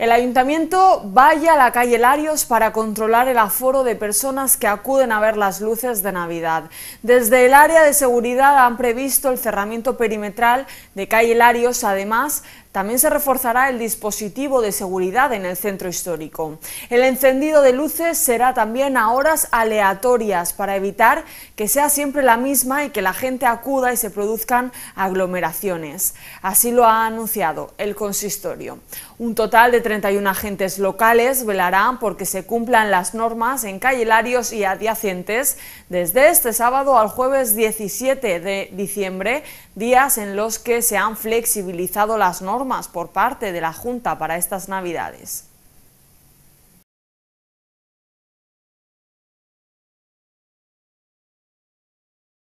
El ayuntamiento vaya a la calle Larios para controlar el aforo de personas que acuden a ver las luces de Navidad. Desde el área de seguridad han previsto el cerramiento perimetral de calle Larios, además también se reforzará el dispositivo de seguridad en el centro histórico. El encendido de luces será también a horas aleatorias para evitar que sea siempre la misma y que la gente acuda y se produzcan aglomeraciones. Así lo ha anunciado el consistorio. Un total de 31 agentes locales velarán porque se cumplan las normas en callelarios y adyacentes desde este sábado al jueves 17 de diciembre, días en los que se han flexibilizado las normas por parte de la Junta para estas Navidades.